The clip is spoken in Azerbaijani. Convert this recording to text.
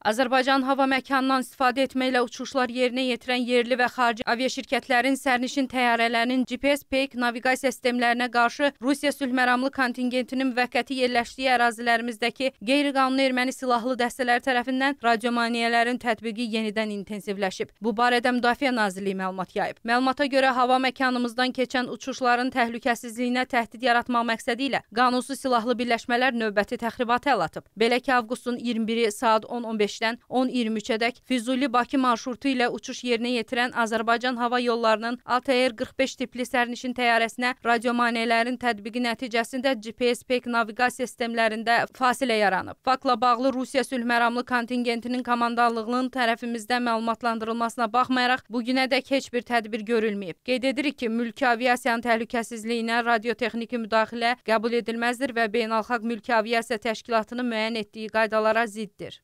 Azərbaycan hava məkanından istifadə etməklə uçuşlar yerinə yetirən yerli və xarici aviaşirkətlərin sərnişin təyyarələrinin GPS peyk naviqasiya sistemlərinə qarşı Rusiya sülhməramlı kontingentinin müvəqqəti yerləşdiyi ərazilərimizdəki qeyri-qanuni erməni silahlı dəstələri tərəfindən radiomaniyələrin tətbiqi yenidən intensivləşib. Bu barədə Müdafiə Nazirliyi məlumat yayıb. Məlumata görə hava məkanımızdan keçən uçuşların təhlükəsizliyinə təhdid yaratmaq məqsədi ilə qanunsuz silahlı birləşmələr növbəti təxribatı əl atıb. Belə ki, avqustun 21-i saat 10:15 15-dən 10.23-ədək Füzuli-Bakı marşrutu ilə uçuş yerinə yetirən Azərbaycan Hava Yollarının ATR 45 tipli sərnişin təyyarəsinə radiomaniyələrin tətbiqi nəticəsində GPS pek naviqasiya sistemlərində fasilə yaranıb. Faktla bağlı Rusiya sülh məramlı kontingentinin komandanlığının tərəfimizdə məlumatlandırılmasına baxmayaraq bu günədək heç bir tədbir görülməyib. Qeyd edirik ki, mülki aviasiyanın təhlükəsizliyinə radiotexniki müdaxilə qəbul edilməzdir və beynəlxalq mülki aviasiya təşkilatının müəyyən etdiyi qaydalara ziddir.